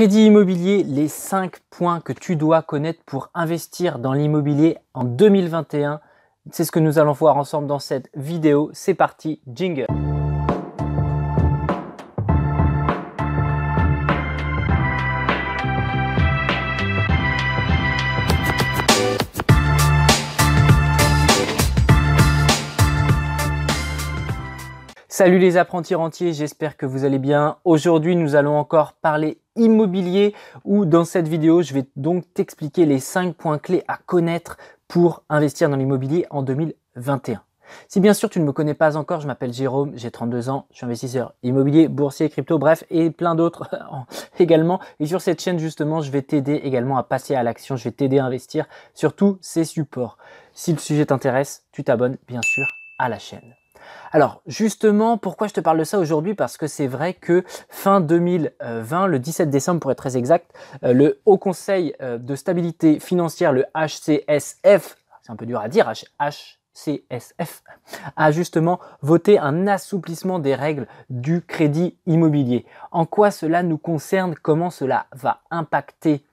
Crédit immobilier, les 5 points que tu dois connaître pour investir dans l'immobilier en 2021. C'est ce que nous allons voir ensemble dans cette vidéo. C'est parti, jingle. Salut les apprentis rentiers, j'espère que vous allez bien. Aujourd'hui, nous allons encore parler immobilier où dans cette vidéo, je vais donc t'expliquer les 5 points clés à connaître pour investir dans l'immobilier en 2021. Si bien sûr tu ne me connais pas encore, je m'appelle Jérôme, j'ai 32 ans, je suis investisseur immobilier, boursier, crypto, bref, et plein d'autres également. Et sur cette chaîne justement, je vais t'aider également à passer à l'action, je vais t'aider à investir sur tous ces supports. Si le sujet t'intéresse, tu t'abonnes bien sûr à la chaîne. Alors justement, pourquoi je te parle de ça aujourd'hui Parce que c'est vrai que fin 2020, le 17 décembre pour être très exact, euh, le Haut Conseil euh, de stabilité financière, le HCSF, c'est un peu dur à dire, HCSF, a justement voté un assouplissement des règles du crédit immobilier. En quoi cela nous concerne Comment cela va impacter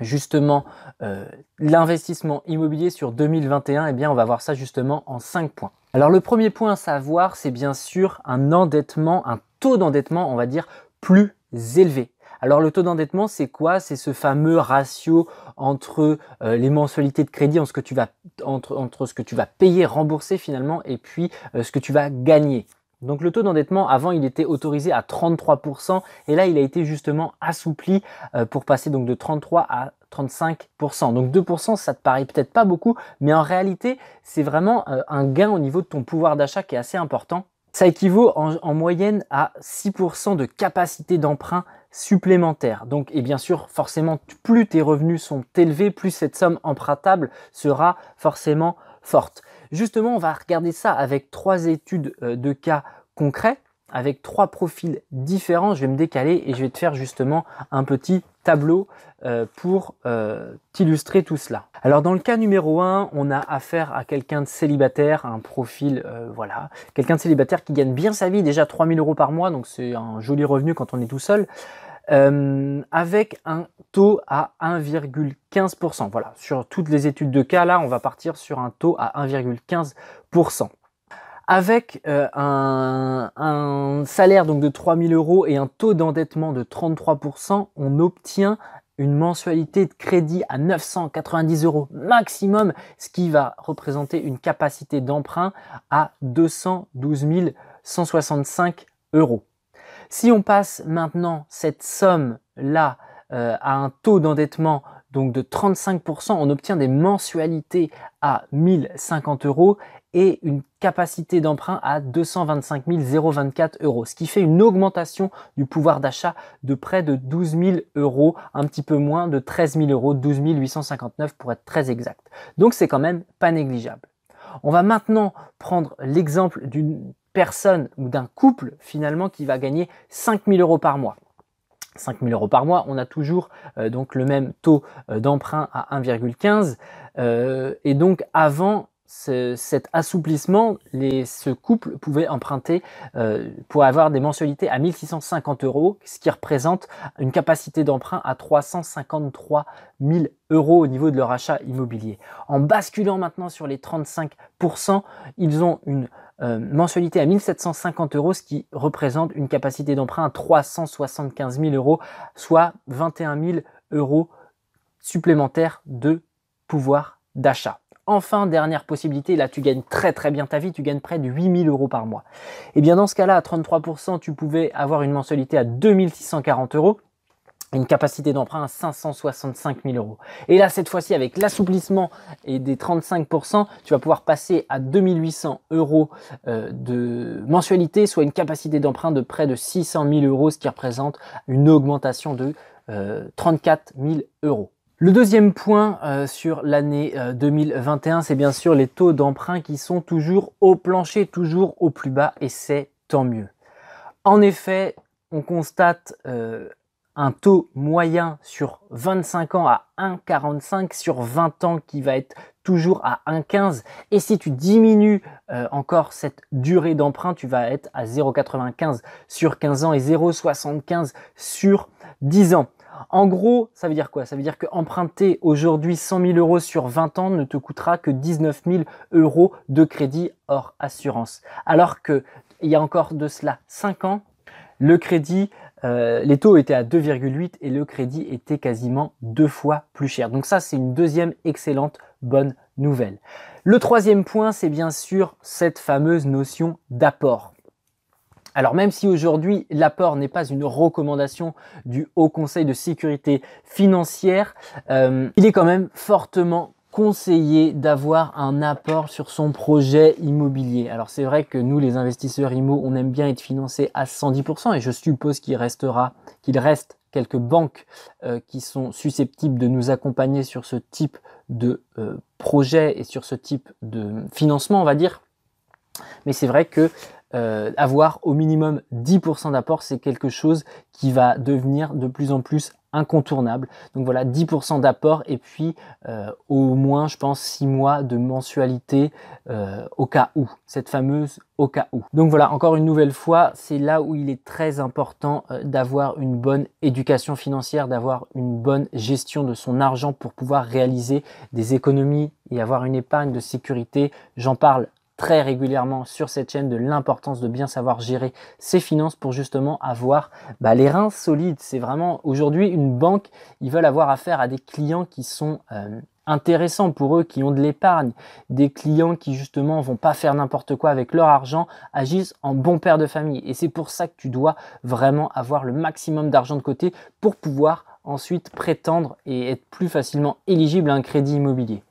justement euh, l'investissement immobilier sur 2021, et eh bien on va voir ça justement en 5 points. Alors le premier point à savoir, c'est bien sûr un endettement, un taux d'endettement, on va dire, plus élevé. Alors le taux d'endettement, c'est quoi C'est ce fameux ratio entre euh, les mensualités de crédit, entre ce, que tu vas, entre, ce que tu vas payer, rembourser finalement, et puis euh, ce que tu vas gagner. Donc le taux d'endettement, avant il était autorisé à 33% et là il a été justement assoupli euh, pour passer donc de 33 à 35%. Donc 2%, ça te paraît peut-être pas beaucoup, mais en réalité c'est vraiment euh, un gain au niveau de ton pouvoir d'achat qui est assez important. Ça équivaut en, moyenne à 6% de capacité d'emprunt supplémentaire. Donc, et bien sûr, forcément, plus tes revenus sont élevés, plus cette somme empruntable sera forcément forte. Justement, on va regarder ça avec trois études euh, de cas concrets, avec trois profils différents. Je vais me décaler et je vais te faire justement un petit tableau euh, pour euh, t'illustrer tout cela. Alors dans le cas numéro 1, on a affaire à quelqu'un de célibataire, un profil, voilà, quelqu'un de célibataire qui gagne bien sa vie, déjà 3000 euros par mois, donc c'est un joli revenu quand on est tout seul, euh, avec un taux à 1,15%. Voilà, sur toutes les études de cas, là, on va partir sur un taux à 1,15%. Avec euh, un, salaire donc de 3000 euros et un taux d'endettement de 33%, on obtient une mensualité de crédit à 990 euros maximum, ce qui va représenter une capacité d'emprunt à 212 165 euros. Si on passe maintenant cette somme-là euh, à un taux d'endettement donc de 35%, on obtient des mensualités à 1050 euros et une capacité d'emprunt à 225 024 euros, ce qui fait une augmentation du pouvoir d'achat de près de 12 000 euros, un petit peu moins de 13 000 euros, 12 859 pour être très exact. Donc c'est quand même pas négligeable. On va maintenant prendre l'exemple d'une personne ou d'un couple finalement qui va gagner 5000 euros par mois. 5000 euros par mois, on a toujours euh, donc le même taux euh, d'emprunt à 1,15 euh, et donc avant cet assouplissement, ce couple pouvait emprunter euh, pour avoir des mensualités à 1650 euros, ce qui représente une capacité d'emprunt à 353 000 euros au niveau de leur achat immobilier. En basculant maintenant sur les 35%, ils ont une euh, mensualité à 1750 euros, ce qui représente une capacité d'emprunt à 375 000 euros, soit 21 000 euros supplémentaires de pouvoir d'achat enfin dernière possibilité, là tu gagnes très très bien ta vie, tu gagnes près de 8000 euros par mois. Et eh bien dans ce cas-là, à 33%, tu pouvais avoir une mensualité à 2640 euros une capacité d'emprunt à 565 000 euros. Et là, cette fois-ci, avec l'assouplissement et des 35%, tu vas pouvoir passer à 2800 euros euh, de mensualité, soit une capacité d'emprunt de près de 600 000 euros, ce qui représente une augmentation de 34 euh, 000 euros. Le deuxième point euh, sur l'année 2021, euh, c'est bien sûr les taux d'emprunt qui sont toujours au plancher, toujours au plus bas, et c'est tant mieux. En effet, on constate euh, un taux moyen sur 25 ans à 1,45, sur 20 ans qui va être toujours à 1,15. Et si tu diminues encore cette durée d'emprunt, tu vas être à 0,95 sur 15 ans et 0,75 sur 10 ans. En gros, ça veut dire quoi Ça veut dire qu'emprunter aujourd'hui 100 000 euros sur 20 ans ne te coûtera que 19 000 euros de crédit hors assurance. Alors que il y a encore de cela 5 ans, le crédit, euh, les taux étaient à 2,8 et le crédit était quasiment deux fois plus cher. Donc ça, c'est une deuxième excellente bonne nouvelle. Le troisième point, c'est bien sûr cette fameuse notion d'apport. Alors même si aujourd'hui l'apport n'est pas une recommandation du Haut Conseil de sécurité financière, euh, il est quand même fortement conseillé d'avoir un apport sur son projet immobilier. Alors c'est vrai que nous les investisseurs IMO, on aime bien être financés à 110% et je suppose qu'il restera, qu'il reste quelques banques euh, qui sont susceptibles de nous accompagner sur ce type de euh, projet et sur ce type de financement, on va dire. Mais c'est vrai que euh, avoir au minimum 10% d'apport, c'est quelque chose qui va devenir de plus en plus incontournable. Donc voilà, 10% d'apport et puis euh, au moins, je pense, 6 mois de mensualité euh, au cas où, cette fameuse au cas où. Donc voilà, encore une nouvelle fois, c'est là où il est très important d'avoir une bonne éducation financière, d'avoir une bonne gestion de son argent pour pouvoir réaliser des économies et avoir une épargne de sécurité. J'en parle très régulièrement sur cette chaîne de l'importance de bien savoir gérer ses finances pour justement avoir bah, les reins solides. C'est vraiment aujourd'hui une banque, ils veulent avoir affaire à des clients qui sont... Euh, intéressants pour eux qui ont de l'épargne, des clients qui justement vont pas faire n'importe quoi avec leur argent, agissent en bon père de famille. Et c'est pour ça que tu dois vraiment avoir le maximum d'argent de côté pour pouvoir ensuite prétendre et être plus facilement éligible à un crédit immobilier.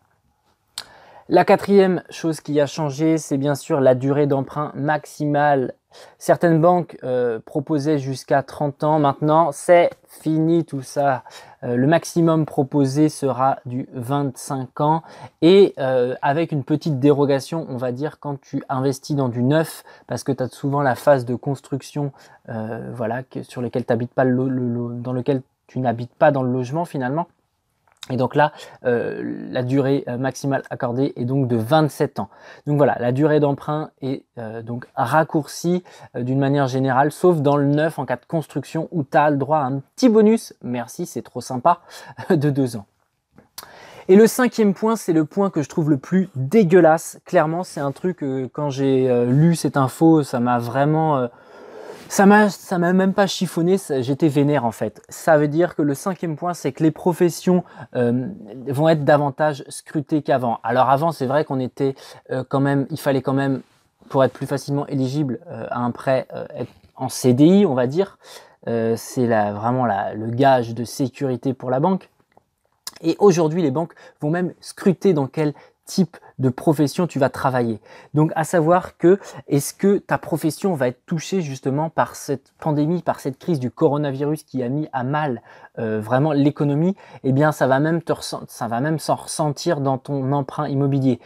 La quatrième chose qui a changé, c'est bien sûr la durée d'emprunt maximale. Certaines banques euh, proposaient jusqu'à 30 ans. Maintenant, c'est fini tout ça. Euh, le maximum proposé sera du 25 ans. Et euh, avec une petite dérogation, on va dire, quand tu investis dans du neuf, parce que tu as souvent la phase de construction voilà, sur laquelle pas dans lequel tu n'habites pas dans le logement finalement. Et donc là, euh, la durée euh, maximale accordée est donc de 27 ans. Donc voilà, la durée d'emprunt est euh, donc raccourcie d'une manière générale, sauf dans le neuf en cas de construction où tu as le droit à un petit bonus, merci, c'est trop sympa, de 2 ans. Et le cinquième point, c'est le point que je trouve le plus dégueulasse. Clairement, c'est un truc, quand j'ai lu cette info, ça m'a vraiment ça m'a, ça m'a même pas chiffonné, j'étais vénère en fait. Ça veut dire que le cinquième point, c'est que les professions euh, vont être davantage scrutées qu'avant. Alors avant, c'est vrai qu'on était euh, quand même, il fallait quand même, pour être plus facilement éligible euh, à un prêt, être en CDI, on va dire. c'est vraiment le gage de sécurité pour la banque. Et aujourd'hui, les banques vont même scruter dans quel type de profession tu vas travailler. Donc à savoir que est-ce que ta profession va être touchée justement par cette pandémie, par cette crise du coronavirus qui a mis à mal euh, vraiment l'économie, eh bien ça va même te ça va même s'en ressentir dans ton emprunt immobilier.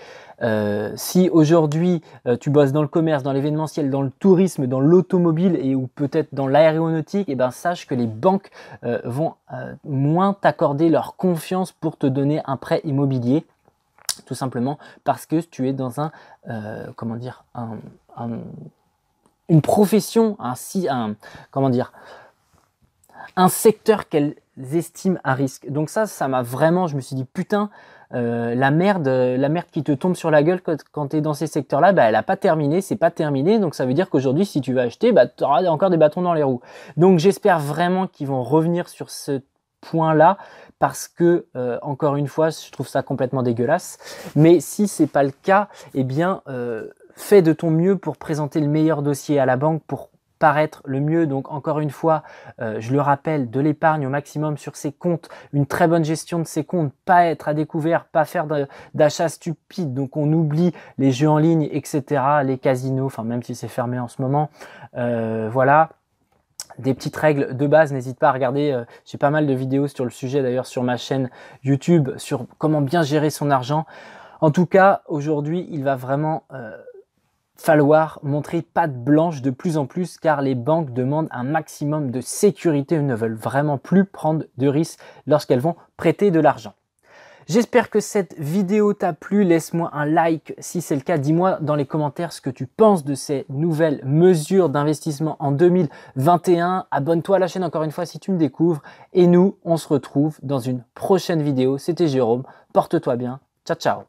Euh, si aujourd'hui euh, tu bosses dans le commerce, dans l'événementiel, dans le tourisme, dans l'automobile et ou peut-être dans l'aéronautique, et eh bien sache que les banques vont moins t'accorder leur confiance pour te donner un prêt immobilier tout simplement parce que tu es dans un, euh, comment dire, une profession, ainsi un, comment dire, un secteur qu'elles estiment à risque. Donc ça, ça m'a vraiment, je me suis dit, putain, euh, la merde, la merde qui te tombe sur la gueule quand, tu es dans ces secteurs-là, bah, elle n'a pas terminé, c'est pas terminé. Donc ça veut dire qu'aujourd'hui, si tu vas acheter, bah, tu auras encore des bâtons dans les roues. Donc j'espère vraiment qu'ils vont revenir sur ce point-là parce que euh, encore une fois, je trouve ça complètement dégueulasse. Mais si c'est pas le cas, eh bien, euh, fais de ton mieux pour présenter le meilleur dossier à la banque pour paraître le mieux. Donc encore une fois, euh, je le rappelle, de l'épargne au maximum sur ses comptes, une très bonne gestion de ses comptes, pas être à découvert, pas faire d'achats stupides. Donc on oublie les jeux en ligne, etc., les casinos, enfin même si c'est fermé en ce moment, voilà des petites règles de base. N'hésite pas à regarder, euh, j'ai pas mal de vidéos sur le sujet d'ailleurs sur ma chaîne YouTube, sur comment bien gérer son argent. En tout cas, aujourd'hui, il va vraiment euh, falloir montrer patte blanche de plus en plus car les banques demandent un maximum de sécurité, elles ne veulent vraiment plus prendre de risques lorsqu'elles vont prêter de l'argent. J'espère que cette vidéo t'a plu. Laisse-moi un like si c'est le cas. Dis-moi dans les commentaires ce que tu penses de ces nouvelles mesures d'investissement en 2021. Abonne-toi à la chaîne encore une fois si tu me découvres. Et nous, on se retrouve dans une prochaine vidéo. C'était Jérôme. Porte-toi bien. Ciao, ciao.